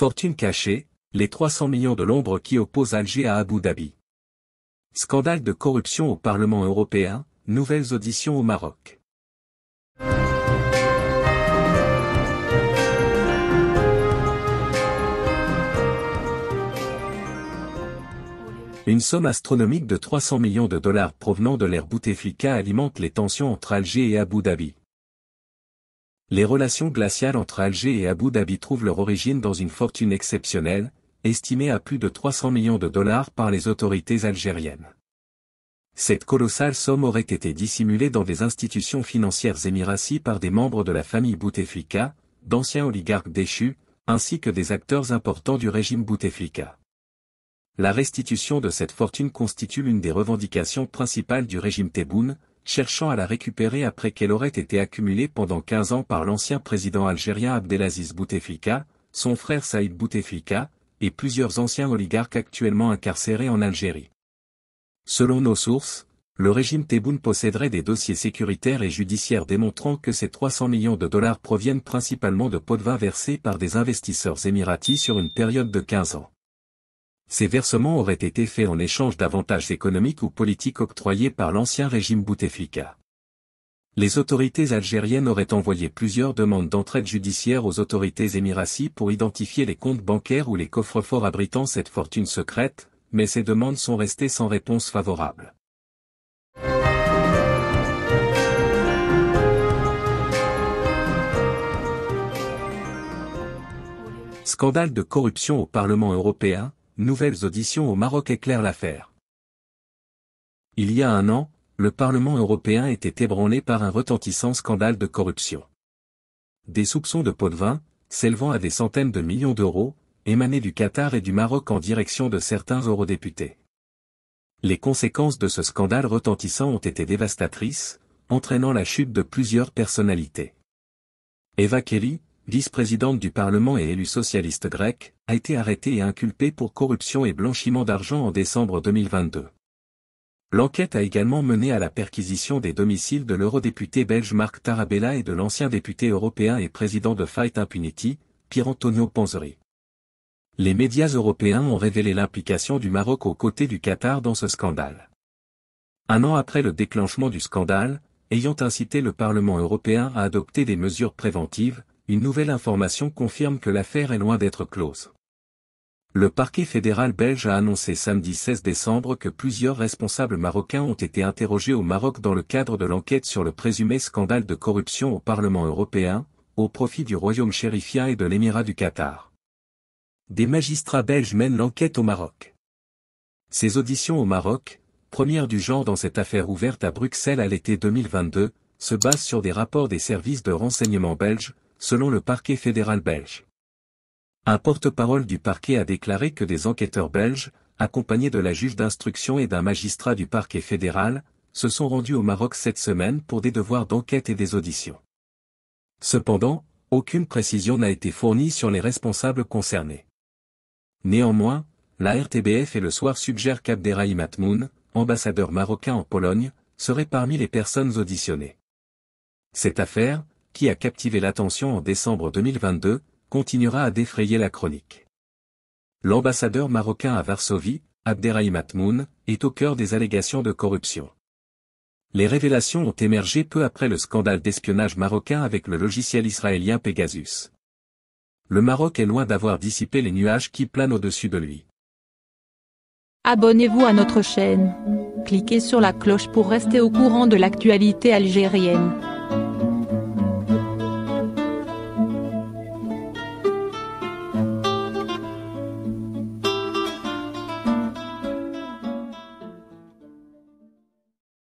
Fortune cachée, les 300 millions de l'ombre qui opposent Alger à Abu Dhabi. Scandale de corruption au Parlement européen, nouvelles auditions au Maroc. Une somme astronomique de 300 millions de dollars provenant de l'air Bouteflika alimente les tensions entre Alger et Abu Dhabi. Les relations glaciales entre Alger et Abu Dhabi trouvent leur origine dans une fortune exceptionnelle, estimée à plus de 300 millions de dollars par les autorités algériennes. Cette colossale somme aurait été dissimulée dans des institutions financières émiraties par des membres de la famille Bouteflika, d'anciens oligarques déchus, ainsi que des acteurs importants du régime Bouteflika. La restitution de cette fortune constitue l'une des revendications principales du régime Tebboune, cherchant à la récupérer après qu'elle aurait été accumulée pendant 15 ans par l'ancien président algérien Abdelaziz Bouteflika, son frère Saïd Bouteflika, et plusieurs anciens oligarques actuellement incarcérés en Algérie. Selon nos sources, le régime Tebboune posséderait des dossiers sécuritaires et judiciaires démontrant que ces 300 millions de dollars proviennent principalement de pots de vin versés par des investisseurs émiratis sur une période de 15 ans ces versements auraient été faits en échange d'avantages économiques ou politiques octroyés par l'ancien régime Bouteflika. Les autorités algériennes auraient envoyé plusieurs demandes d'entraide judiciaire aux autorités émiraties pour identifier les comptes bancaires ou les coffres-forts abritant cette fortune secrète, mais ces demandes sont restées sans réponse favorable. Scandale de corruption au Parlement européen, Nouvelles auditions au Maroc éclairent l'affaire. Il y a un an, le Parlement européen était ébranlé par un retentissant scandale de corruption. Des soupçons de pot de vin, s'élevant à des centaines de millions d'euros, émanaient du Qatar et du Maroc en direction de certains eurodéputés. Les conséquences de ce scandale retentissant ont été dévastatrices, entraînant la chute de plusieurs personnalités. Eva Kelly, vice-présidente du Parlement et élue socialiste grecque, a été arrêtée et inculpée pour corruption et blanchiment d'argent en décembre 2022. L'enquête a également mené à la perquisition des domiciles de l'eurodéputé belge Marc Tarabella et de l'ancien député européen et président de Fight Impunity, Pierre Antonio Panzeri. Les médias européens ont révélé l'implication du Maroc aux côtés du Qatar dans ce scandale. Un an après le déclenchement du scandale, ayant incité le Parlement européen à adopter des mesures préventives, une nouvelle information confirme que l'affaire est loin d'être close. Le parquet fédéral belge a annoncé samedi 16 décembre que plusieurs responsables marocains ont été interrogés au Maroc dans le cadre de l'enquête sur le présumé scandale de corruption au Parlement européen, au profit du Royaume chérifien et de l'Émirat du Qatar. Des magistrats belges mènent l'enquête au Maroc. Ces auditions au Maroc, première du genre dans cette affaire ouverte à Bruxelles à l'été 2022, se basent sur des rapports des services de renseignement belges, selon le parquet fédéral belge. Un porte-parole du parquet a déclaré que des enquêteurs belges, accompagnés de la juge d'instruction et d'un magistrat du parquet fédéral, se sont rendus au Maroc cette semaine pour des devoirs d'enquête et des auditions. Cependant, aucune précision n'a été fournie sur les responsables concernés. Néanmoins, la RTBF et le soir suggèrent qu'Abderrahim Matmoun, ambassadeur marocain en Pologne, serait parmi les personnes auditionnées. Cette affaire, qui a captivé l'attention en décembre 2022, continuera à défrayer la chronique. L'ambassadeur marocain à Varsovie, Abderrahim Atmoun, est au cœur des allégations de corruption. Les révélations ont émergé peu après le scandale d'espionnage marocain avec le logiciel israélien Pegasus. Le Maroc est loin d'avoir dissipé les nuages qui planent au-dessus de lui. Abonnez-vous à notre chaîne. Cliquez sur la cloche pour rester au courant de l'actualité algérienne.